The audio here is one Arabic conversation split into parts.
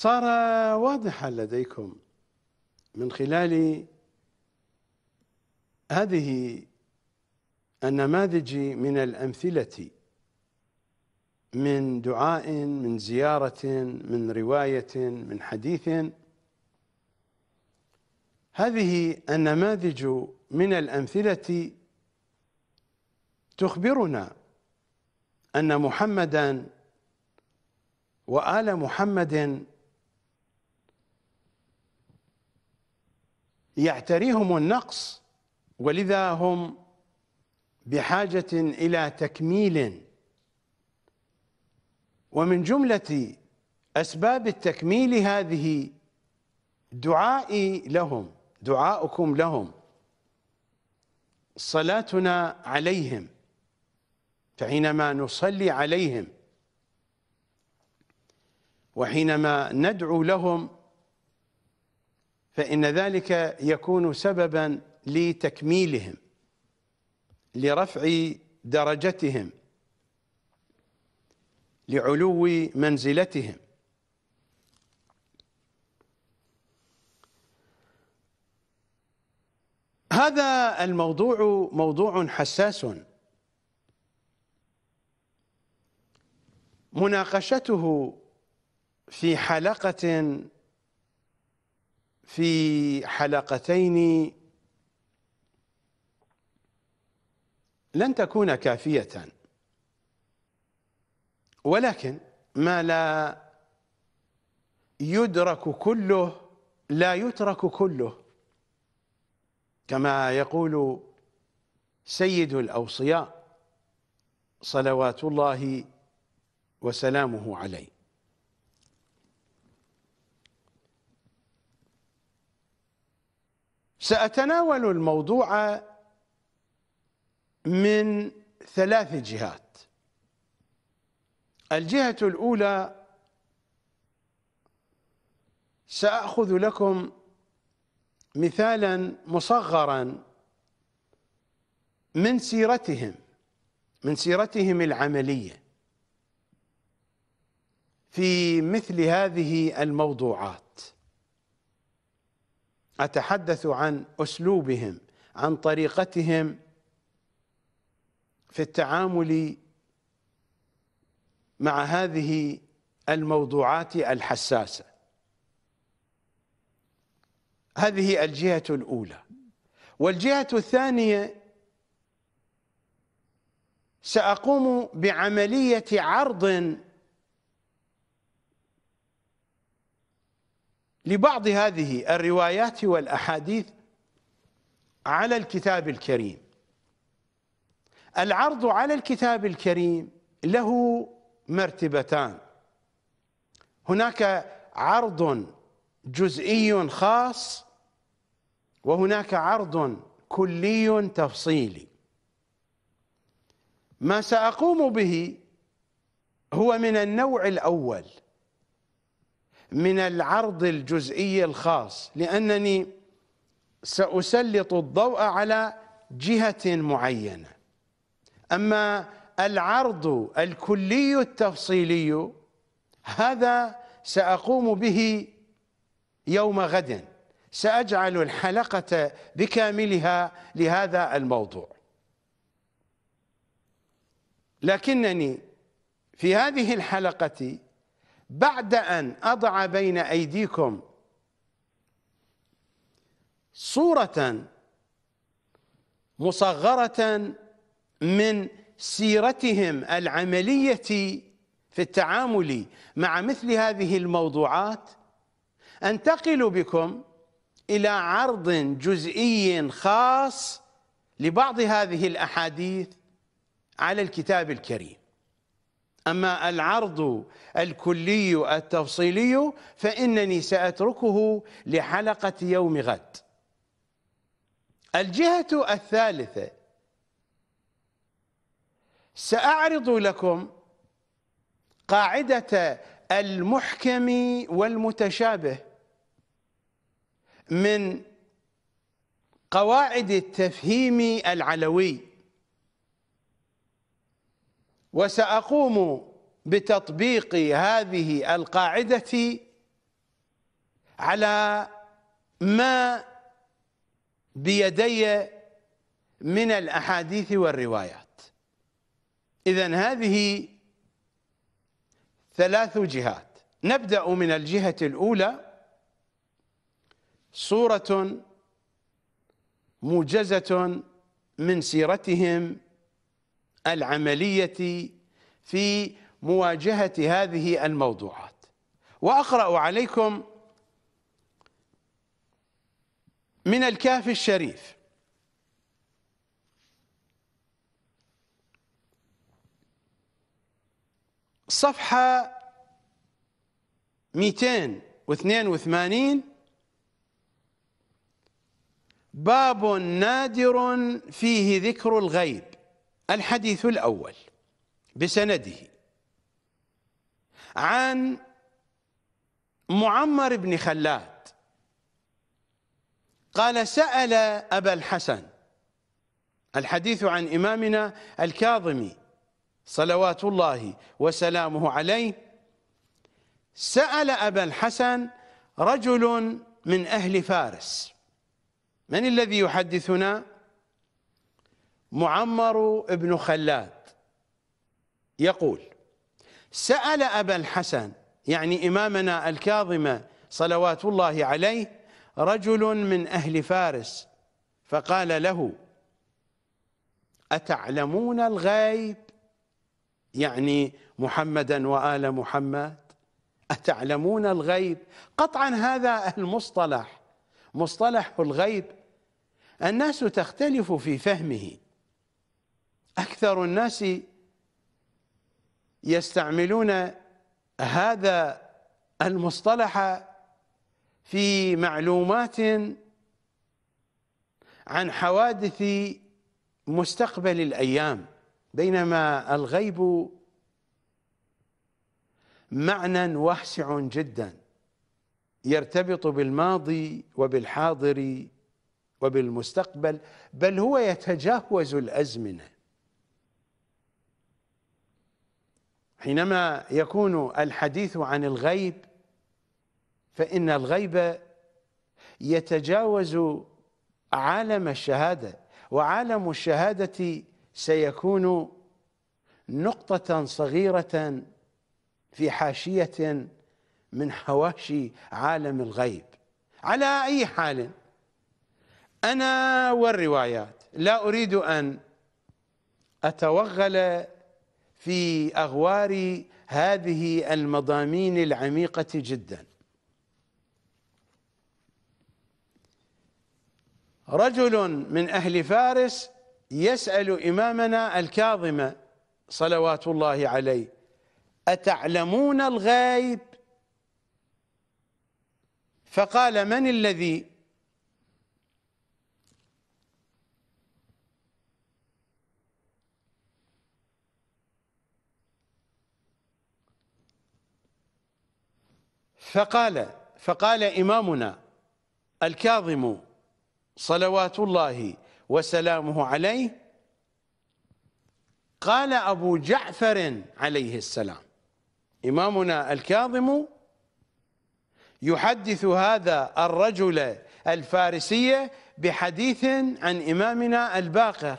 صار واضحا لديكم من خلال هذه النماذج من الأمثلة من دعاء من زيارة من رواية من حديث هذه النماذج من الأمثلة تخبرنا أن محمدا وآل محمد يعتريهم النقص ولذا هم بحاجة إلى تكميل ومن جملة أسباب التكميل هذه دعائي لهم دعاؤكم لهم صلاتنا عليهم فحينما نصلي عليهم وحينما ندعو لهم فإن ذلك يكون سببا لتكميلهم لرفع درجتهم لعلو منزلتهم هذا الموضوع موضوع حساس مناقشته في حلقة في حلقتين لن تكون كافية ولكن ما لا يدرك كله لا يترك كله كما يقول سيد الأوصياء صلوات الله وسلامه عليه سأتناول الموضوع من ثلاث جهات الجهة الأولى سأخذ لكم مثالا مصغرا من سيرتهم من سيرتهم العملية في مثل هذه الموضوعات أتحدث عن أسلوبهم عن طريقتهم في التعامل مع هذه الموضوعات الحساسة هذه الجهة الأولى والجهة الثانية سأقوم بعملية عرض لبعض هذه الروايات والأحاديث على الكتاب الكريم العرض على الكتاب الكريم له مرتبتان هناك عرض جزئي خاص وهناك عرض كلي تفصيلي ما ساقوم به هو من النوع الاول من العرض الجزئي الخاص لأنني سأسلط الضوء على جهة معينة أما العرض الكلي التفصيلي هذا سأقوم به يوم غد سأجعل الحلقة بكاملها لهذا الموضوع لكنني في هذه الحلقة بعد أن أضع بين أيديكم صورة مصغرة من سيرتهم العملية في التعامل مع مثل هذه الموضوعات أنتقل بكم إلى عرض جزئي خاص لبعض هذه الأحاديث على الكتاب الكريم أما العرض الكلي التفصيلي فإنني سأتركه لحلقة يوم غد الجهة الثالثة سأعرض لكم قاعدة المحكم والمتشابه من قواعد التفهيم العلوي وسأقوم بتطبيق هذه القاعدة على ما بيدي من الأحاديث والروايات إذا هذه ثلاث جهات نبدأ من الجهة الأولى صورة موجزة من سيرتهم العملية في مواجهة هذه الموضوعات وأقرأ عليكم من الكهف الشريف صفحة 282 باب نادر فيه ذكر الغيب الحديث الأول بسنده عن معمر بن خلاد قال سأل أبا الحسن الحديث عن إمامنا الكاظمي صلوات الله وسلامه عليه سأل أبا الحسن رجل من أهل فارس من الذي يحدثنا؟ معمر بن خلاد يقول سأل أبا الحسن يعني إمامنا الكاظم صلوات الله عليه رجل من أهل فارس فقال له أتعلمون الغيب يعني محمدا وآل محمد أتعلمون الغيب قطعا هذا المصطلح مصطلح الغيب الناس تختلف في فهمه أكثر الناس يستعملون هذا المصطلح في معلومات عن حوادث مستقبل الأيام بينما الغيب معنى واسع جدا يرتبط بالماضي وبالحاضر وبالمستقبل بل هو يتجاوز الأزمنة حينما يكون الحديث عن الغيب فإن الغيب يتجاوز عالم الشهادة وعالم الشهادة سيكون نقطة صغيرة في حاشية من حواشي عالم الغيب على أي حال أنا والروايات لا أريد أن أتوغل في أغوار هذه المضامين العميقة جدا رجل من أهل فارس يسأل إمامنا الكاظم صلوات الله عليه أتعلمون الغيب فقال من الذي فقال فقال إمامنا الكاظم صلوات الله وسلامه عليه قال أبو جعفر عليه السلام إمامنا الكاظم يحدث هذا الرجل الفارسية بحديث عن إمامنا الباقر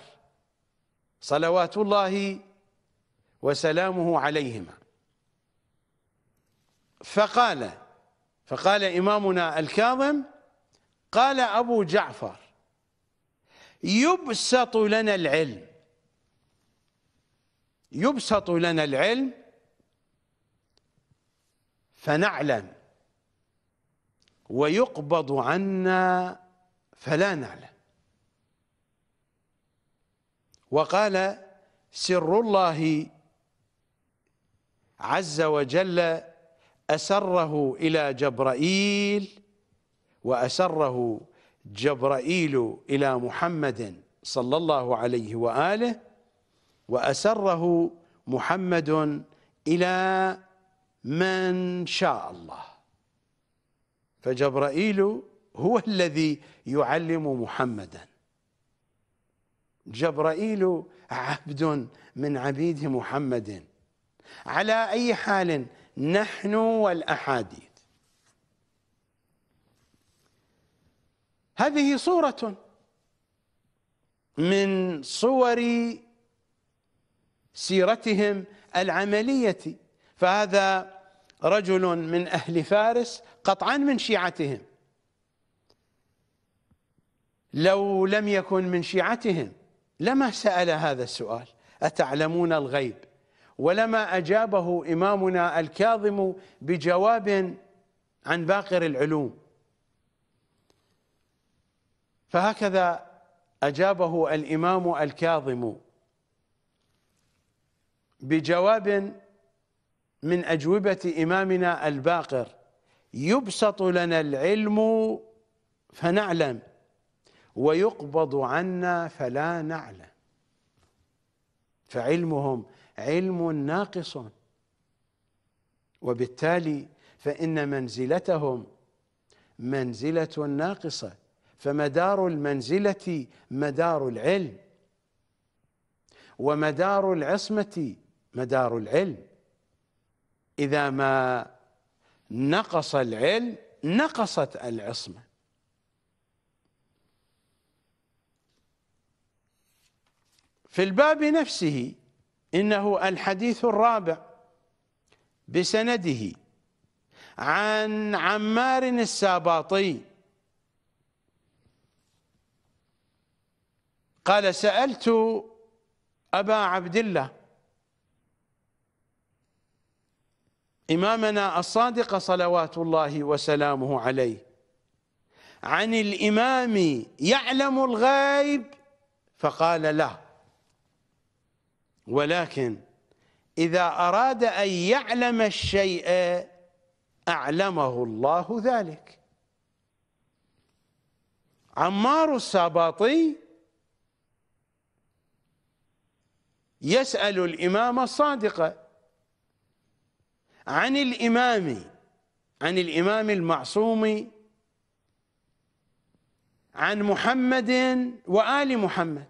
صلوات الله وسلامه عليهما فقال فقال إمامنا الكاظم قال أبو جعفر يبسط لنا العلم يبسط لنا العلم فنعلم ويقبض عنا فلا نعلم وقال سر الله عز وجل أسره إلى جبرائيل وأسره جبرائيل إلى محمد صلى الله عليه وآله وأسره محمد إلى من شاء الله فجبرائيل هو الذي يعلم محمدا جبرائيل عبد من عبيد محمد على أي حال نحن والاحاديث هذه صوره من صور سيرتهم العمليه فهذا رجل من اهل فارس قطعا من شيعتهم لو لم يكن من شيعتهم لما سال هذا السؤال اتعلمون الغيب ولما أجابه إمامنا الكاظم بجواب عن باقر العلوم فهكذا أجابه الإمام الكاظم بجواب من أجوبة إمامنا الباقر يبسط لنا العلم فنعلم ويقبض عنا فلا نعلم فعلمهم علم ناقص وبالتالي فإن منزلتهم منزلة ناقصة فمدار المنزلة مدار العلم ومدار العصمة مدار العلم إذا ما نقص العلم نقصت العصمة في الباب نفسه إنه الحديث الرابع بسنده عن عمار الساباطي قال سألت أبا عبد الله إمامنا الصادق صلوات الله وسلامه عليه عن الإمام يعلم الغيب فقال له ولكن إذا أراد أن يعلم الشيء أعلمه الله ذلك عمار الساباطي يسأل الإمام الصادق عن الإمام عن الإمام المعصوم عن محمد وآل محمد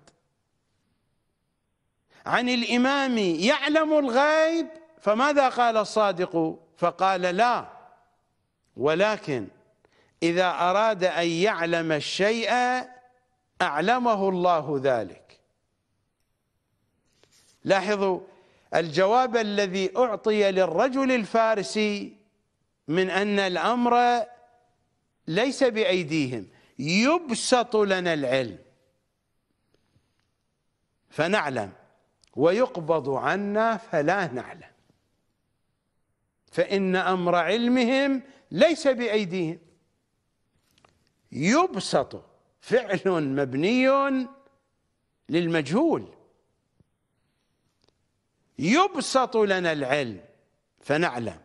عن الإمام يعلم الغيب فماذا قال الصادق فقال لا ولكن إذا أراد أن يعلم الشيء أعلمه الله ذلك لاحظوا الجواب الذي أعطي للرجل الفارسي من أن الأمر ليس بأيديهم يبسط لنا العلم فنعلم ويقبض عنا فلا نعلم فإن أمر علمهم ليس بأيديهم يبسط فعل مبني للمجهول يبسط لنا العلم فنعلم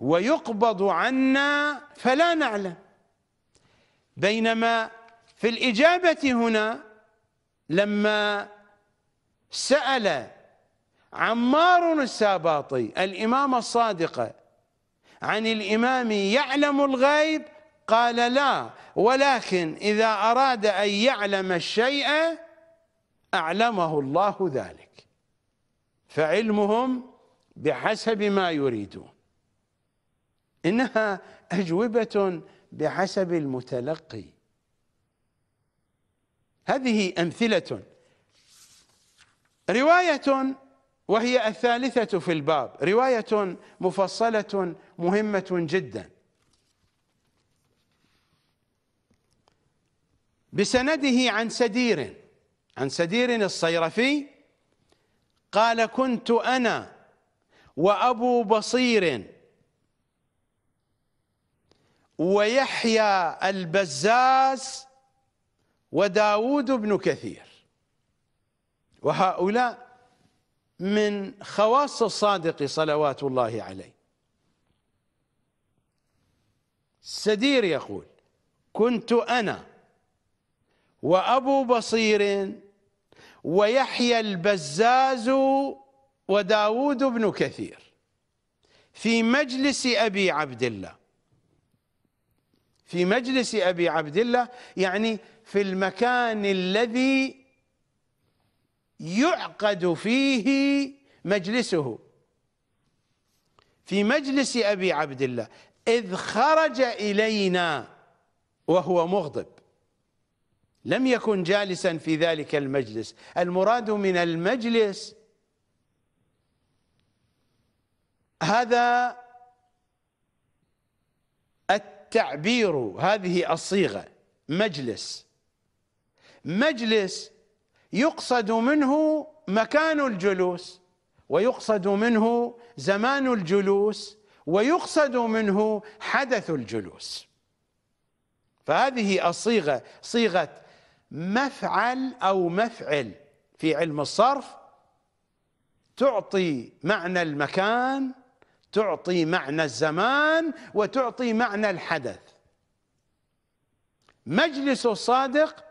ويقبض عنا فلا نعلم بينما في الإجابة هنا لما سأل عمار الساباطي الإمام الصادق عن الإمام يعلم الغيب قال لا ولكن إذا أراد أن يعلم الشيء أعلمه الله ذلك فعلمهم بحسب ما يريدون إنها أجوبة بحسب المتلقي هذه أمثلة رواية وهي الثالثة في الباب رواية مفصلة مهمة جدا بسنده عن سدير عن سدير الصيرفي قال كنت أنا وأبو بصير ويحيى البزاز وداود بن كثير وهؤلاء من خواص الصادق صلوات الله عليه سدير يقول كنت أنا وأبو بصير ويحيى البزاز وداود بن كثير في مجلس أبي عبد الله في مجلس أبي عبد الله يعني في المكان الذي يعقد فيه مجلسه في مجلس أبي عبد الله إذ خرج إلينا وهو مغضب لم يكن جالسا في ذلك المجلس المراد من المجلس هذا التعبير هذه الصيغة مجلس مجلس يقصد منه مكان الجلوس ويقصد منه زمان الجلوس ويقصد منه حدث الجلوس فهذه الصيغة صيغة مفعل أو مفعل في علم الصرف تعطي معنى المكان تعطي معنى الزمان وتعطي معنى الحدث مجلس الصادق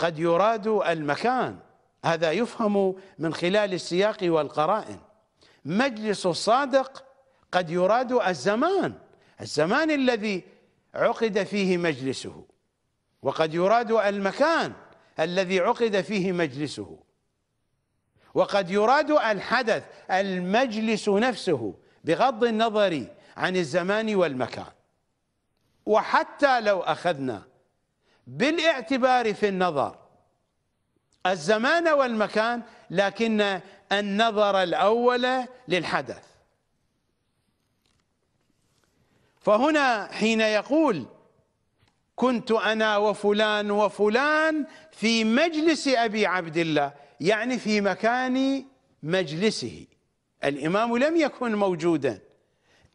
قد يراد المكان هذا يفهم من خلال السياق والقرائن مجلس الصادق قد يراد الزمان الزمان الذي عقد فيه مجلسه وقد يراد المكان الذي عقد فيه مجلسه وقد يراد الحدث المجلس نفسه بغض النظر عن الزمان والمكان وحتى لو أخذنا بالاعتبار في النظر الزمان والمكان لكن النظر الأول للحدث فهنا حين يقول كنت أنا وفلان وفلان في مجلس أبي عبد الله يعني في مكان مجلسه الإمام لم يكن موجودا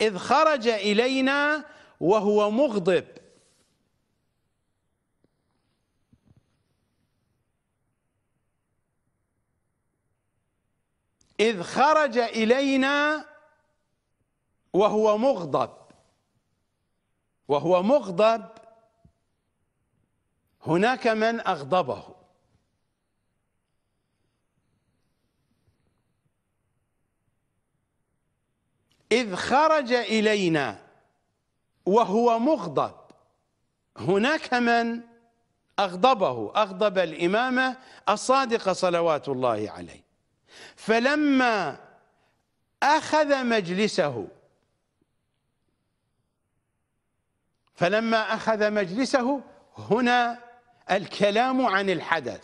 إذ خرج إلينا وهو مغضب إذ خرج إلينا وهو مغضب وهو مغضب هناك من أغضبه إذ خرج إلينا وهو مغضب هناك من أغضبه أغضب الإمامة الصادقة صلوات الله عليه فلما أخذ مجلسه فلما أخذ مجلسه هنا الكلام عن الحدث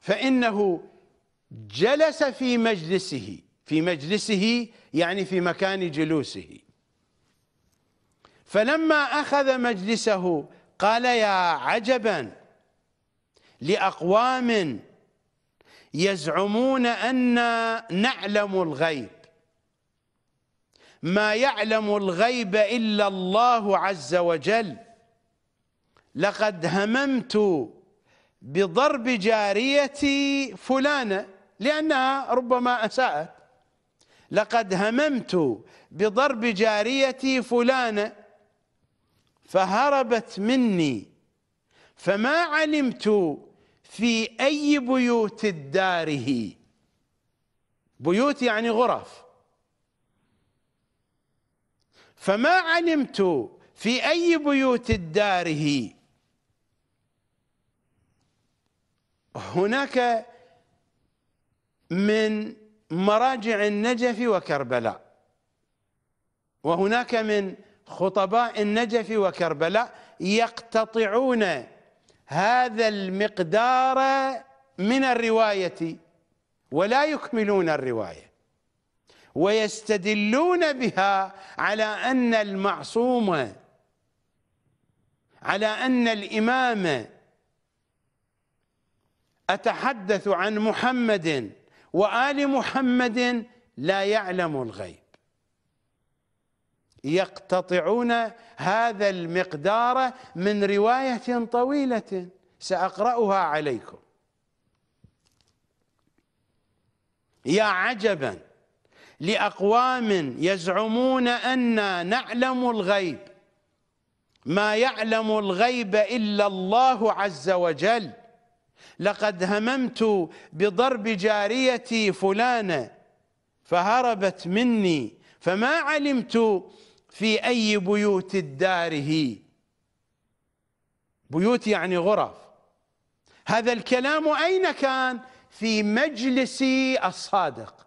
فإنه جلس في مجلسه في مجلسه يعني في مكان جلوسه فلما أخذ مجلسه قال يا عجبا لأقوام يزعمون ان نعلم الغيب ما يعلم الغيب إلا الله عز وجل لقد هممت بضرب جاريتي فلانة لأنها ربما أساءت لقد هممت بضرب جاريتي فلانة فهربت مني فما علمت في أي بيوت داره بيوت يعني غرف فما علمت في أي بيوت داره هناك من مراجع النجف وكربلاء وهناك من خطباء النجف وكربلاء يقتطعون هذا المقدار من الرواية ولا يكملون الرواية ويستدلون بها على أن المعصوم على أن الإمام أتحدث عن محمد وآل محمد لا يعلم الغيب يقتطعون هذا المقدار من رواية طويلة سأقرأها عليكم يا عجبا لأقوام يزعمون أنا نعلم الغيب ما يعلم الغيب إلا الله عز وجل لقد هممت بضرب جاريتي فلانة فهربت مني فما علمت في أي بيوت داره بيوت يعني غرف هذا الكلام أين كان في مجلس الصادق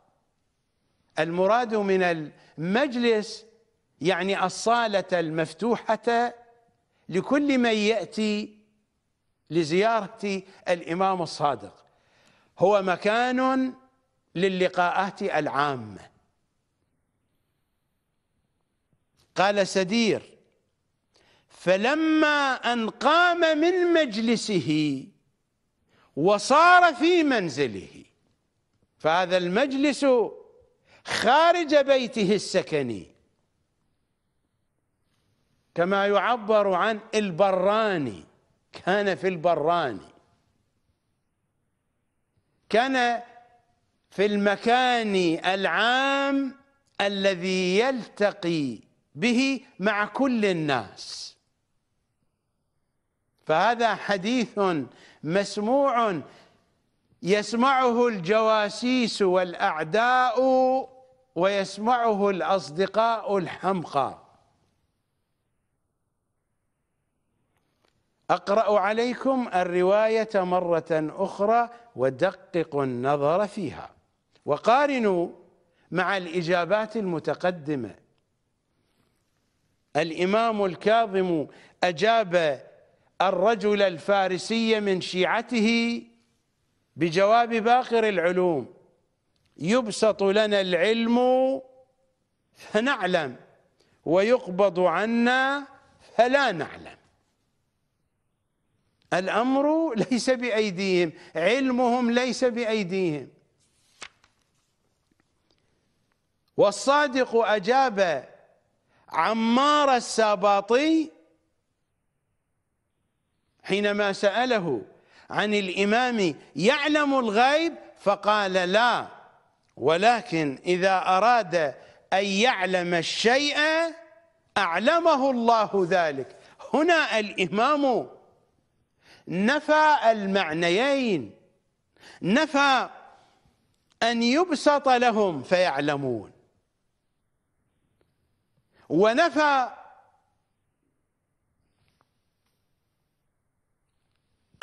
المراد من المجلس يعني الصالة المفتوحة لكل من يأتي لزيارة الإمام الصادق هو مكان للقاءات العامة قال سدير فلما أن قام من مجلسه وصار في منزله فهذا المجلس خارج بيته السكني كما يعبر عن البراني كان في البراني كان في المكان العام الذي يلتقي به مع كل الناس فهذا حديث مسموع يسمعه الجواسيس والاعداء ويسمعه الاصدقاء الحمقى اقرا عليكم الروايه مره اخرى ودققوا النظر فيها وقارنوا مع الاجابات المتقدمه الإمام الكاظم أجاب الرجل الفارسي من شيعته بجواب باقر العلوم يبسط لنا العلم فنعلم ويقبض عنا فلا نعلم الأمر ليس بأيديهم علمهم ليس بأيديهم والصادق أجاب عمار الساباطي حينما سأله عن الإمام يعلم الغيب فقال لا ولكن إذا أراد أن يعلم الشيء أعلمه الله ذلك هنا الإمام نفى المعنيين نفى أن يبسط لهم فيعلمون ونفى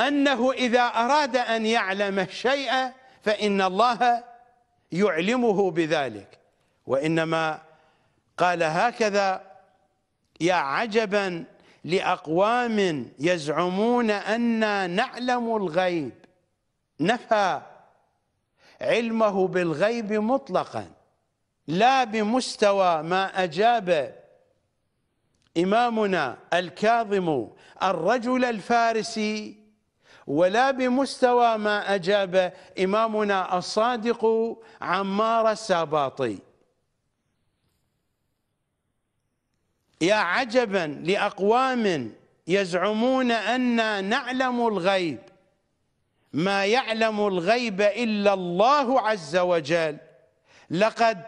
أنه إذا أراد أن يعلم الشيء فإن الله يعلمه بذلك وإنما قال هكذا يا عجبا لأقوام يزعمون أنا نعلم الغيب نفى علمه بالغيب مطلقا لا بمستوى ما أجاب إمامنا الكاظم الرجل الفارسي ولا بمستوى ما أجاب إمامنا الصادق عمار الساباطي يا عجبا لأقوام يزعمون أن نعلم الغيب ما يعلم الغيب إلا الله عز وجل لقد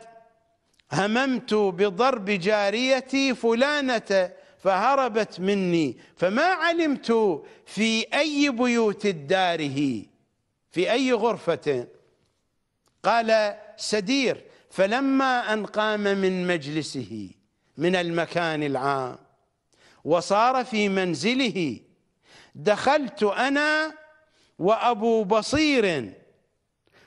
هممت بضرب جاريتي فلانة فهربت مني فما علمت في أي بيوت الداره في أي غرفة قال سدير فلما أن قام من مجلسه من المكان العام وصار في منزله دخلت أنا وأبو بصير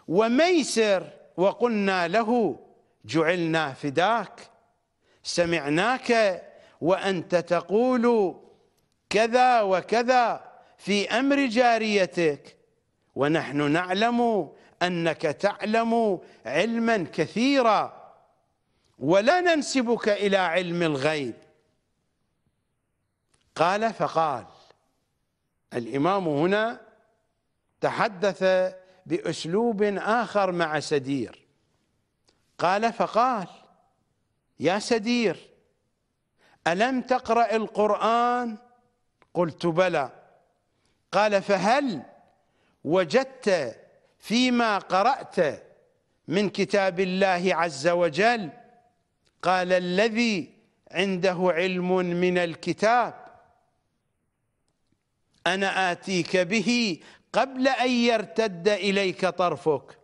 وميسر وقلنا له جعلنا فداك سمعناك وأنت تقول كذا وكذا في أمر جاريتك ونحن نعلم أنك تعلم علما كثيرا ولا ننسبك إلى علم الغيب قال فقال الإمام هنا تحدث بأسلوب آخر مع سدير قال فقال يا سدير ألم تقرأ القرآن قلت بلى قال فهل وجدت فيما قرأت من كتاب الله عز وجل قال الذي عنده علم من الكتاب أنا آتيك به قبل أن يرتد إليك طرفك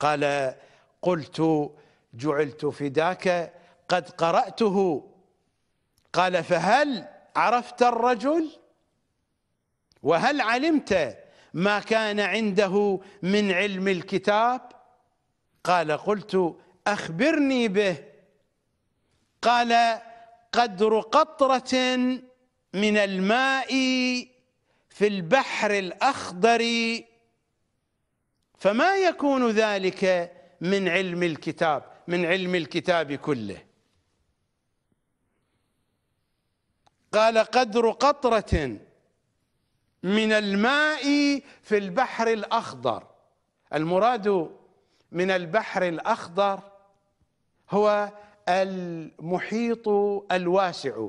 قال قلت جعلت فداك قد قرأته قال فهل عرفت الرجل وهل علمت ما كان عنده من علم الكتاب قال قلت أخبرني به قال قدر قطرة من الماء في البحر الأخضر فما يكون ذلك من علم الكتاب من علم الكتاب كله قال قدر قطرة من الماء في البحر الأخضر المراد من البحر الأخضر هو المحيط الواسع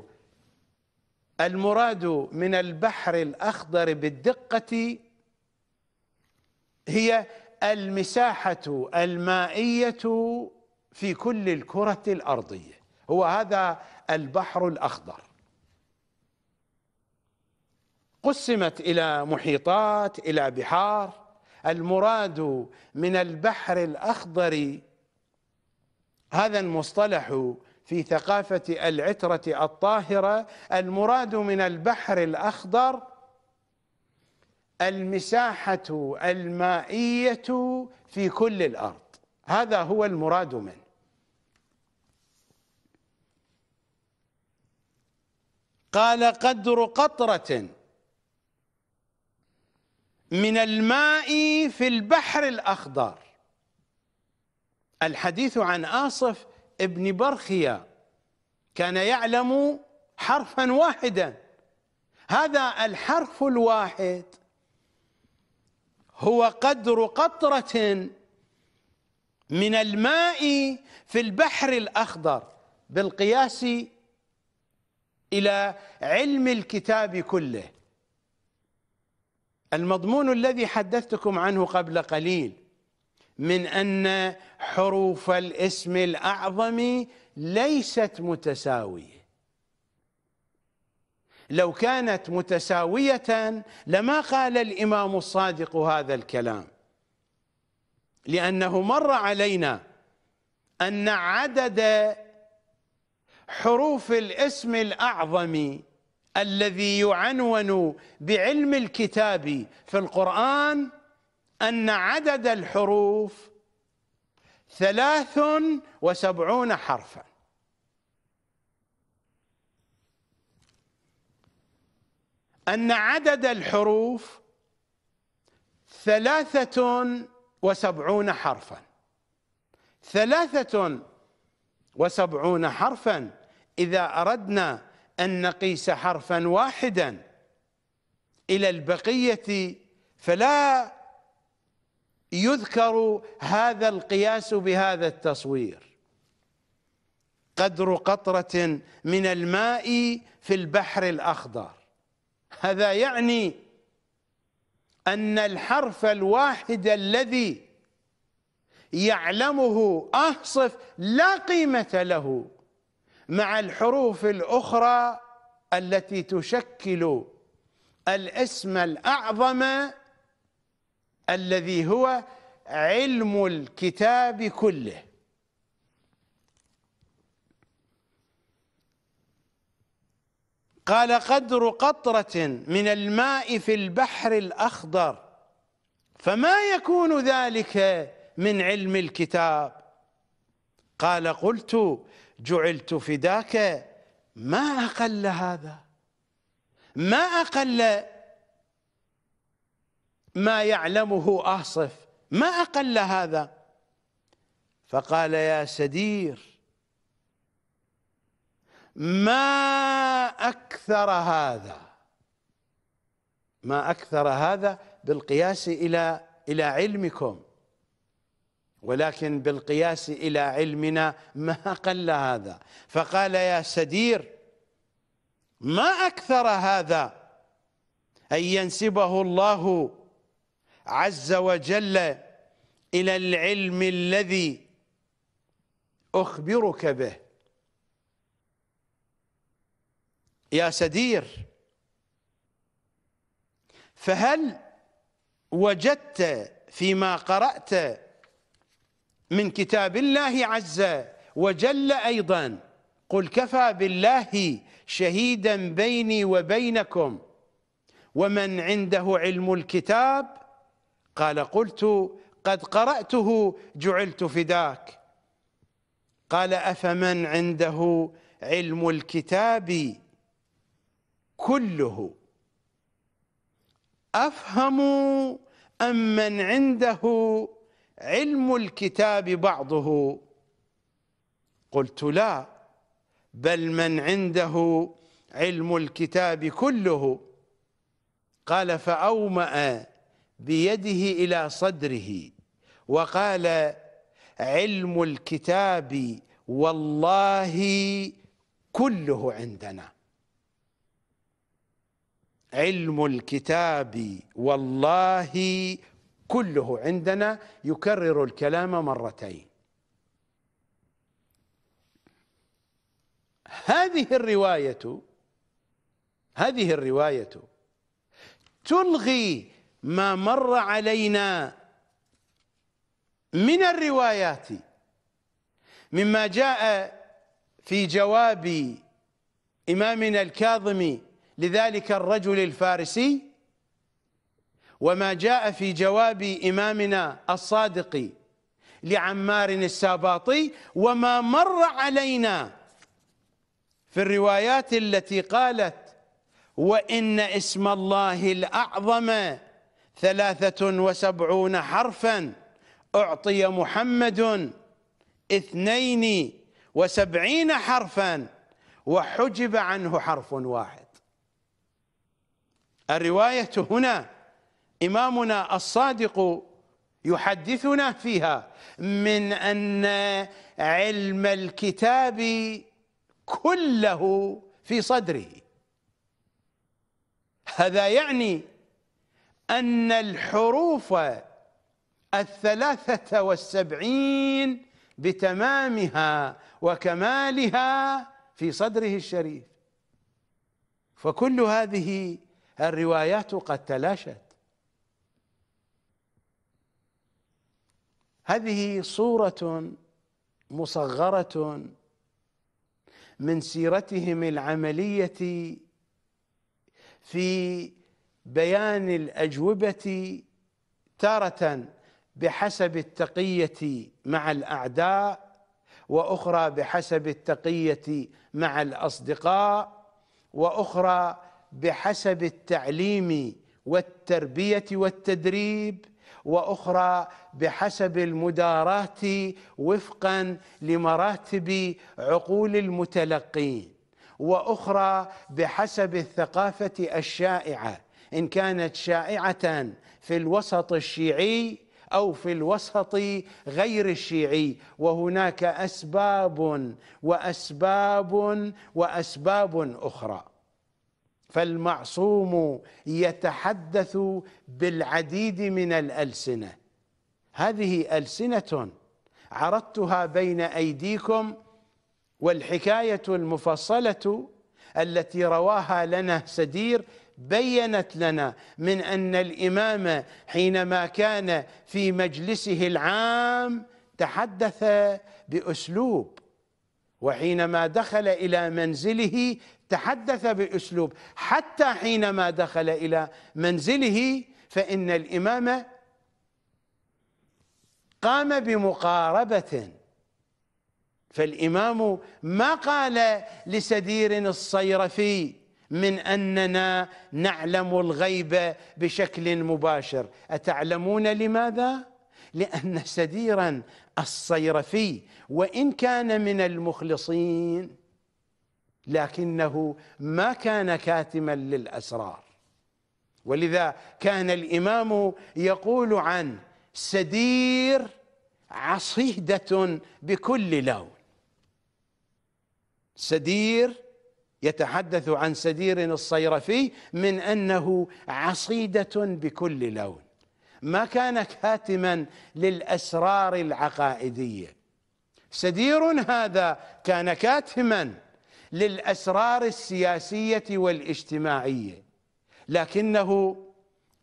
المراد من البحر الأخضر بالدقة هي المساحة المائية في كل الكرة الأرضية هو هذا البحر الأخضر قسمت إلى محيطات إلى بحار المراد من البحر الأخضر هذا المصطلح في ثقافة العترة الطاهرة المراد من البحر الأخضر المساحة المائية في كل الأرض هذا هو المراد منه قال قدر قطرة من الماء في البحر الأخضر الحديث عن آصف ابن برخيا كان يعلم حرفا واحدا هذا الحرف الواحد هو قدر قطرة من الماء في البحر الأخضر بالقياس إلى علم الكتاب كله المضمون الذي حدثتكم عنه قبل قليل من أن حروف الاسم الأعظم ليست متساوية لو كانت متساوية لما قال الإمام الصادق هذا الكلام لأنه مر علينا أن عدد حروف الاسم الأعظم الذي يعنون بعلم الكتاب في القرآن أن عدد الحروف ثلاث وسبعون حرفاً أن عدد الحروف ثلاثة وسبعون حرفا ثلاثة وسبعون حرفا إذا أردنا أن نقيس حرفا واحدا إلى البقية فلا يذكر هذا القياس بهذا التصوير قدر قطرة من الماء في البحر الأخضر هذا يعني أن الحرف الواحد الذي يعلمه أهصف لا قيمة له مع الحروف الأخرى التي تشكل الاسم الأعظم الذي هو علم الكتاب كله قال قدر قطرة من الماء في البحر الأخضر فما يكون ذلك من علم الكتاب قال قلت جعلت فداك ما أقل هذا ما أقل ما يعلمه آصف ما أقل هذا فقال يا سدير ما أكثر هذا ما أكثر هذا بالقياس إلى إلى علمكم ولكن بالقياس إلى علمنا ما قل هذا فقال يا سدير ما أكثر هذا أن ينسبه الله عز وجل إلى العلم الذي أخبرك به يا سدير فهل وجدت فيما قرأت من كتاب الله عز وجل أيضا قل كفى بالله شهيدا بيني وبينكم ومن عنده علم الكتاب قال قلت قد قرأته جعلت فداك قال أفمن عنده علم الكتاب كله افهم ام من عنده علم الكتاب بعضه قلت لا بل من عنده علم الكتاب كله قال فاومأ بيده الى صدره وقال علم الكتاب والله كله عندنا علم الكتاب والله كله عندنا يكرر الكلام مرتين هذه الرواية هذه الرواية تلغي ما مر علينا من الروايات مما جاء في جواب إمامنا الكاظم لذلك الرجل الفارسي وما جاء في جواب إمامنا الصادق لعمار الساباطي وما مر علينا في الروايات التي قالت وإن اسم الله الأعظم ثلاثة وسبعون حرفا أعطي محمد اثنين وسبعين حرفا وحجب عنه حرف واحد الرواية هنا إمامنا الصادق يحدثنا فيها من أن علم الكتاب كله في صدره هذا يعني أن الحروف الثلاثة والسبعين بتمامها وكمالها في صدره الشريف فكل هذه الروايات قد تلاشت هذه صورة مصغرة من سيرتهم العملية في بيان الأجوبة تارة بحسب التقية مع الأعداء وأخرى بحسب التقية مع الأصدقاء وأخرى بحسب التعليم والتربيه والتدريب واخرى بحسب المداراه وفقا لمراتب عقول المتلقين واخرى بحسب الثقافه الشائعه ان كانت شائعه في الوسط الشيعي او في الوسط غير الشيعي وهناك اسباب واسباب واسباب اخرى فالمعصوم يتحدث بالعديد من الالسنه هذه السنه عرضتها بين ايديكم والحكايه المفصله التي رواها لنا سدير بينت لنا من ان الامام حينما كان في مجلسه العام تحدث باسلوب وحينما دخل الى منزله تحدث باسلوب حتى حينما دخل الى منزله فان الامام قام بمقاربه فالامام ما قال لسدير الصيرفي من اننا نعلم الغيب بشكل مباشر اتعلمون لماذا لان سديرا الصيرفي وان كان من المخلصين لكنه ما كان كاتما للاسرار ولذا كان الامام يقول عن سدير عصيده بكل لون سدير يتحدث عن سدير الصيرفي من انه عصيده بكل لون ما كان كاتما للاسرار العقائديه سدير هذا كان كاتما للأسرار السياسية والاجتماعية لكنه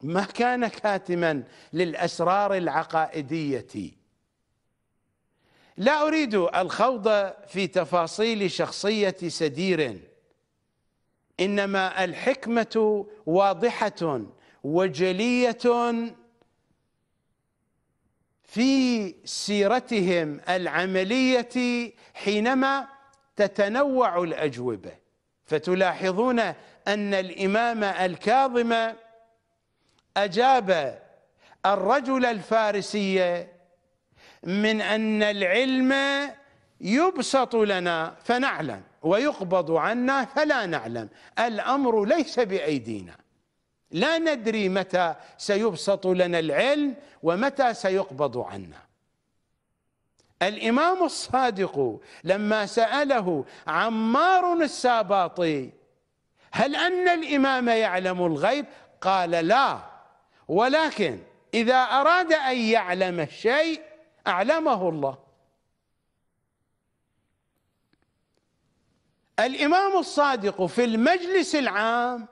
ما كان كاتما للأسرار العقائدية لا أريد الخوض في تفاصيل شخصية سدير إنما الحكمة واضحة وجلية في سيرتهم العملية حينما تتنوع الأجوبة فتلاحظون أن الإمام الكاظم أجاب الرجل الفارسي من أن العلم يبسط لنا فنعلم ويقبض عنا فلا نعلم الأمر ليس بأيدينا لا ندري متى سيبسط لنا العلم ومتى سيقبض عنا الامام الصادق لما ساله عمار الساباطي هل ان الامام يعلم الغيب قال لا ولكن اذا اراد ان يعلم الشيء اعلمه الله الامام الصادق في المجلس العام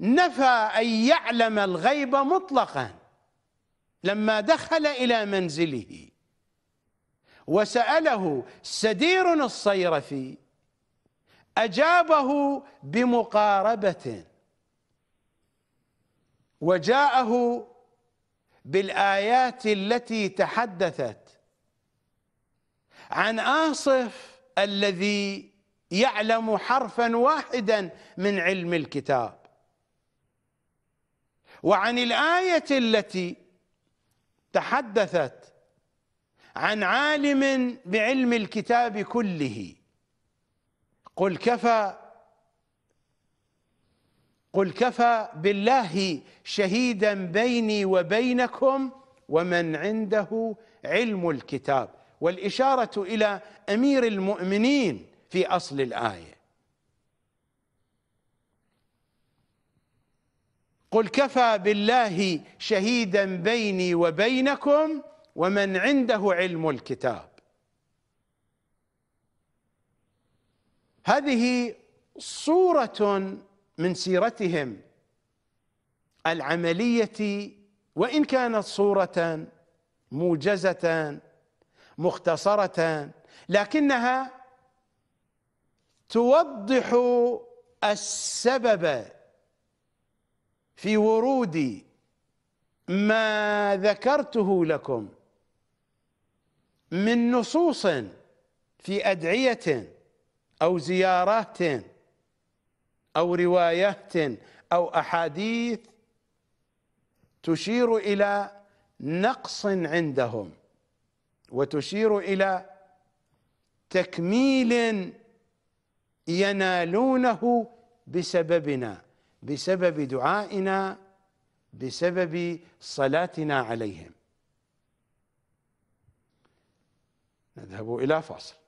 نفى ان يعلم الغيب مطلقا لما دخل الى منزله وسأله سدير الصيرفي أجابه بمقاربة وجاءه بالآيات التي تحدثت عن آصف الذي يعلم حرفا واحدا من علم الكتاب وعن الآية التي تحدثت عن عالم بعلم الكتاب كله قل كفى قل كفى بالله شهيدا بيني وبينكم ومن عنده علم الكتاب والإشارة إلى أمير المؤمنين في أصل الآية قل كفى بالله شهيدا بيني وبينكم ومن عنده علم الكتاب هذه صورة من سيرتهم العملية وإن كانت صورة موجزة مختصرة لكنها توضح السبب في ورود ما ذكرته لكم من نصوص في أدعية أو زيارات أو روايات أو أحاديث تشير إلى نقص عندهم وتشير إلى تكميل ينالونه بسببنا بسبب دعائنا بسبب صلاتنا عليهم نذهب إلى فاصل